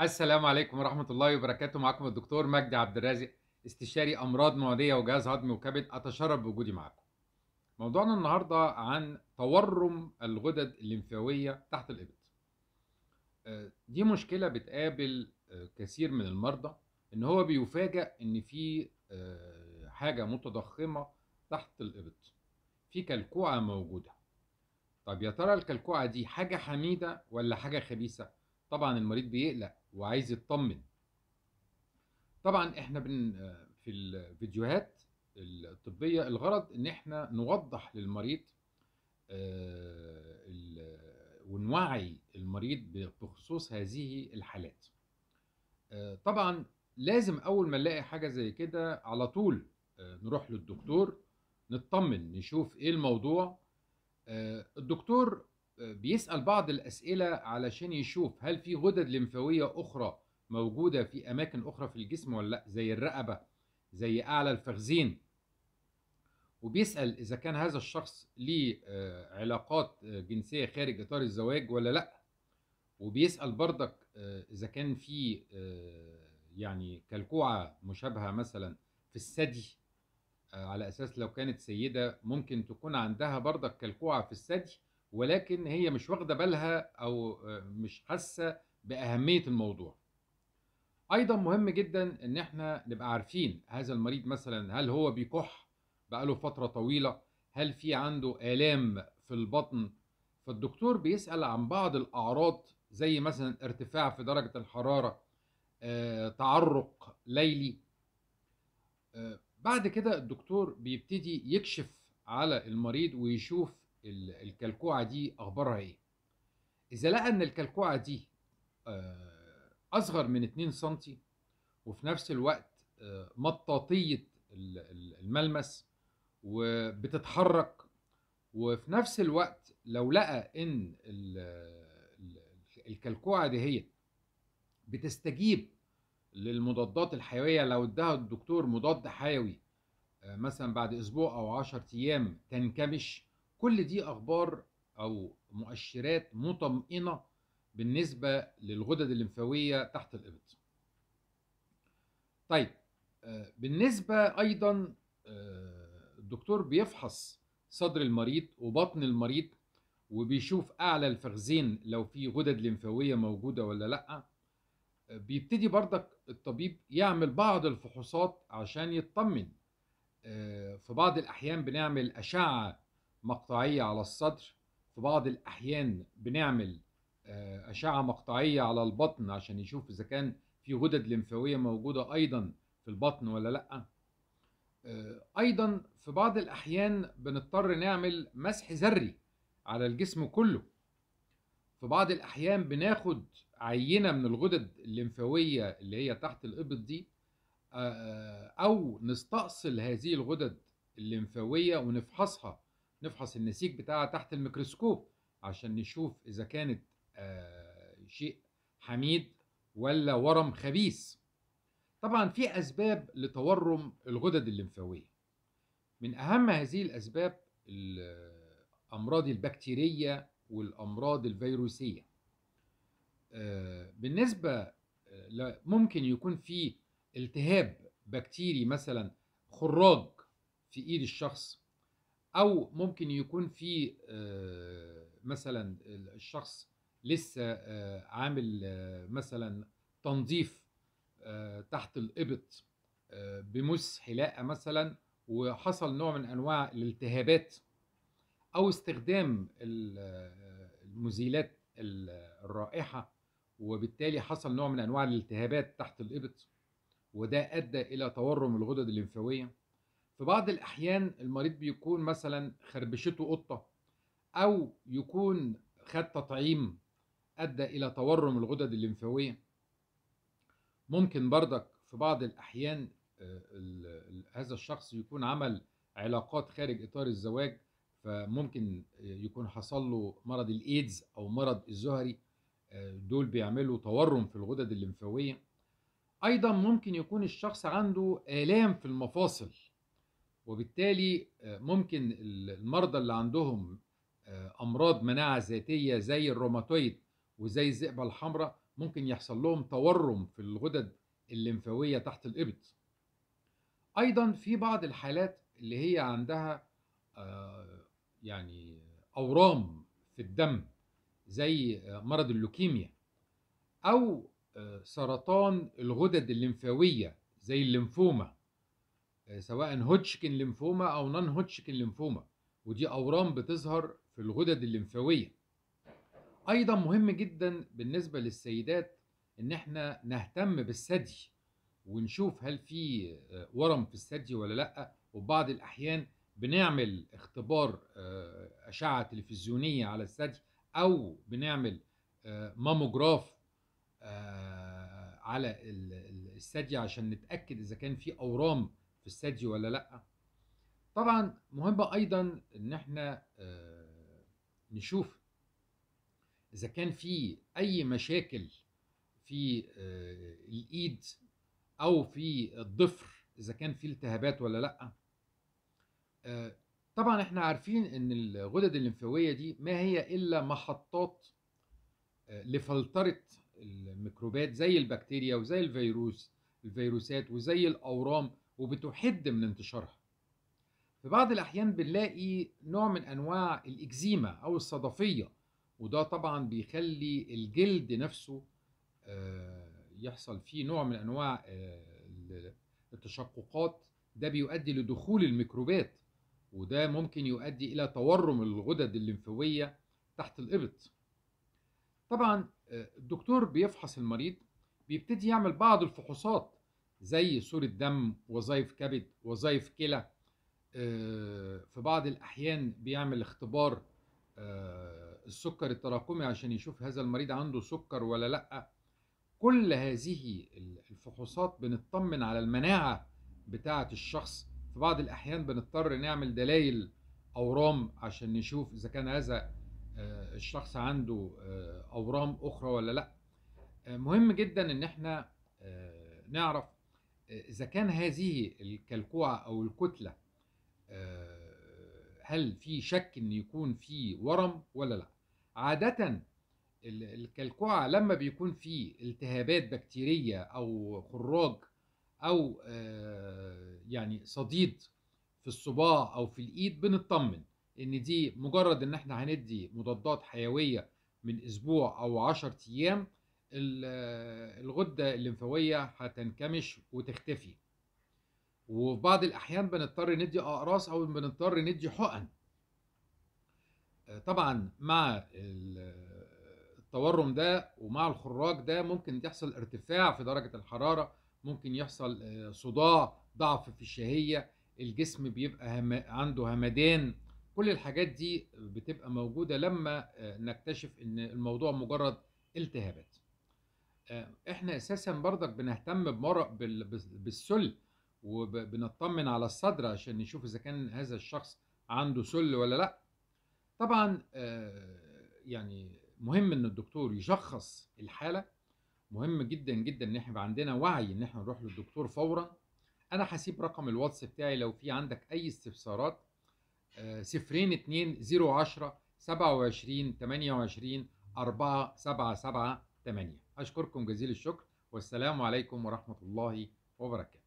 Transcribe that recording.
السلام عليكم ورحمة الله وبركاته معكم الدكتور مجدي عبد الرازق استشاري أمراض معدية وجهاز هضمي وكبد أتشرف بوجودي معكم موضوعنا النهاردة عن تورم الغدد الليمفاوية تحت الإبط آه، دي مشكلة بتقابل آه، كثير من المرضى إن هو بيفاجئ إن في آه، حاجة متضخمة تحت الإبط في كلكوعة موجودة طب يا ترى الكلكوعة دي حاجة حميدة ولا حاجة خبيثة؟ طبعا المريض بيقلق وعايز يطمن طبعا احنا بن في الفيديوهات الطبية الغرض ان احنا نوضح للمريض آه، ونوعي المريض بخصوص هذه الحالات آه، طبعا لازم اول ما نلاقي حاجة زي كده على طول آه، نروح للدكتور نطمن نشوف ايه الموضوع الدكتور بيسأل بعض الأسئلة علشان يشوف هل في غدد لمفاوية أخرى موجودة في أماكن أخرى في الجسم ولا لأ زي الرقبة زي أعلى الفخذين وبيسأل إذا كان هذا الشخص ليه آه، علاقات آه، جنسية خارج إطار الزواج ولا لأ وبيسأل بردك آه، إذا كان في يعني كلكوعة مشابهة مثلا في الثدي على أساس لو كانت سيدة ممكن تكون عندها بردك كلكوعة في الثدي ولكن هي مش واخده بالها او آه، مش حاسه باهميه الموضوع ايضا مهم جدا ان احنا نبقى عارفين هذا المريض مثلا هل هو بيكح بقاله فتره طويله هل في عنده الام في البطن فالدكتور بيسال عن بعض الاعراض زي مثلا ارتفاع في درجه الحراره آه، تعرق ليلي آه، بعد كده الدكتور بيبتدي يكشف على المريض ويشوف الكلكوعه دي اخبارها ايه اذا لقى ان الكلكوعه دي آه، اصغر من 2 سم وفي نفس الوقت آه، مطاطيه الملمس وبتتحرك وفي نفس الوقت لو لقى ان الكلكوعه هي بتستجيب للمضادات الحيويه لو اداها الدكتور مضاد حيوي آه، مثلا بعد اسبوع او 10 ايام تنكمش كل دي اخبار او مؤشرات مطمئنه بالنسبه للغدد الليمفاويه تحت الابط طيب آه، بالنسبه ايضا آه، الدكتور بيفحص صدر المريض وبطن المريض وبيشوف اعلى الفخذين لو في غدد لمفاويه موجوده ولا لا آه، بيبتدي بردك الطبيب يعمل بعض الفحوصات عشان يطمن في بعض الاحيان بنعمل اشعه مقطعية على الصدر في بعض الأحيان بنعمل آه، أشعة مقطعية على البطن عشان يشوف إذا كان في غدد لمفاوية موجودة أيضا في البطن ولا لأ آه، أيضا في بعض الأحيان بنضطر نعمل مسح ذري على الجسم كله في بعض الأحيان بناخد عينة من الغدد الليمفاوية اللي هي تحت الإبط دي آه، أو نستأصل هذه الغدد الليمفاوية ونفحصها نفحص النسيج بتاعها تحت الميكروسكوب عشان نشوف إذا كانت آه، شيء حميد ولا ورم خبيث طبعا في أسباب لتورم الغدد الليمفاوية من أهم هذه الأسباب الأمراض البكتيرية والأمراض الفيروسية آه، بالنسبة آه، ممكن يكون في التهاب بكتيري مثلا خراج في ايد الشخص او ممكن يكون في آه، مثلا الشخص لسه آه، عامل آه، مثلا تنظيف تحت الابط بمس حلاقه مثلا وحصل نوع من انواع الالتهابات او استخدام المزيلات الرائحه وبالتالي حصل نوع من انواع الالتهابات تحت الابط وده ادى الى تورم الغدد الليمفاويه في بعض الأحيان المريض بيكون مثلا خربشته قطة أو يكون خد تطعيم أدى إلى تورم الغدد الليمفاوية ممكن برضك في بعض الأحيان آه، هذا الشخص يكون عمل علاقات خارج إطار الزواج فممكن آه، يكون حصل له مرض الإيدز أو مرض الزهري آه، دول بيعملوا تورم في الغدد الليمفاوية أيضا ممكن يكون الشخص عنده آلام في المفاصل وبالتالي آه، ممكن المرضى اللي عندهم آه، امراض مناعه ذاتيه زي الروماتويد وزي الذئبه الحمراء ممكن يحصل لهم تورم في الغدد الليمفاويه تحت الابط ايضا في بعض الحالات اللي هي عندها آه، يعني اورام في الدم زي مرض اللوكيميا او سرطان الغدد الليمفاويه زي الليمفوما آه، سواء هوتشكن ليمفوما او نان هوتشكن ليمفوما ودي اورام بتظهر في الغدد الليمفاويه ايضا مهم جدا بالنسبه للسيدات ان احنا نهتم بالثدي ونشوف هل في آه، ورم في الثدي ولا لا وبعض الاحيان بنعمل اختبار آه، اشعه تلفزيونيه على الثدي او بنعمل ماموجراف على الثدي عشان نتاكد اذا كان في اورام في الثدي ولا لا طبعا مهمة أيضا إن احنا آه، نشوف إذا كان في أي مشاكل في آه، الإيد أو في الضفر إذا كان في التهابات ولا لأ آه، طبعا احنا عارفين ان الغدد الليمفاوية دي ما هي إلا محطات لفلترة الميكروبات زي البكتيريا وزي الفيروس الفيروسات وزي الأورام وبتحد من انتشارها في بعض الأحيان بنلاقي نوع من أنواع الإكزيما أو الصدفية وده طبعا بيخلي الجلد نفسه آه، يحصل فيه نوع من أنواع آه، التشققات ده بيؤدي لدخول الميكروبات وده ممكن يؤدي إلى تورم الغدد الليمفوية تحت الإبط طبعا آه، الدكتور بيفحص المريض بيبتدي يعمل بعض الفحوصات زي صورة دم وظائف كبد وظائف كلى آه، في بعض الأحيان بيعمل اختبار آه، السكر التراكمي عشان يشوف هذا المريض عنده سكر ولا لأ كل هذه الفحوصات بنطمن على المناعة بتاعة الشخص في بعض الأحيان بنضطر نعمل دلائل أورام عشان نشوف إذا كان هذا آه، الشخص عنده أورام أخرى ولا لأ مهم جدا إن احنا نعرف إذا كان هذه الكلكوعة أو الكتلة آه، هل في شك إن يكون في ورم ولا لأ؟ عادة الكلكوعة لما بيكون في التهابات بكتيرية أو خراج أو آه، يعني صديد في الصباع أو في الإيد بنطمن إن دي مجرد إن إحنا هندي مضادات حيوية من أسبوع أو عشر أيام الغدة الليمفاوية هتنكمش وتختفي وفي بعض الأحيان بنضطر ندي أقراص أو بنضطر ندي حقن آه، طبعا مع التورم ده ومع الخراج ده ممكن يحصل ارتفاع في درجة الحرارة ممكن يحصل آه، صداع ضعف في الشهية الجسم بيبقى هم... عنده همدان كل الحاجات دي بتبقى موجودة لما آه، نكتشف ان الموضوع مجرد التهابات آه، احنا اساسا برضك بنهتم بمرق بالسل وبنطمن على الصدر عشان نشوف اذا كان هذا الشخص عنده سل ولا لا طبعا آه، يعني مهم ان الدكتور يشخص الحاله مهم جدا جدا ان احنا عندنا وعي ان احنا نروح للدكتور فورا انا هسيب رقم الواتس بتاعي لو في عندك اي استفسارات آه، صفرين اتنين زيرو عشرة سبعة وعشرين تمانية وعشرين أربعة سبعة سبعة تمانية أشكركم جزيل الشكر والسلام عليكم ورحمة الله وبركاته